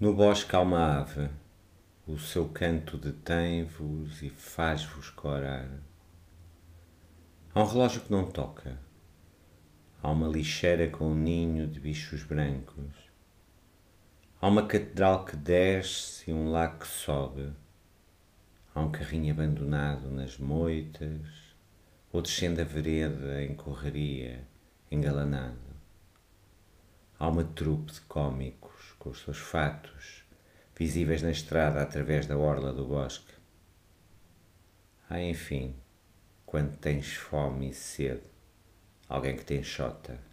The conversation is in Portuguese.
No bosque há uma ave, o seu canto detém-vos e faz-vos corar. Há um relógio que não toca, há uma lixeira com um ninho de bichos brancos, há uma catedral que desce e um lago que sobe, há um carrinho abandonado nas moitas ou descendo a vereda em correria, engalanado. Há uma trupe de cômicos com os seus fatos, visíveis na estrada através da orla do bosque. Ah, enfim, quando tens fome e sede, alguém que te enxota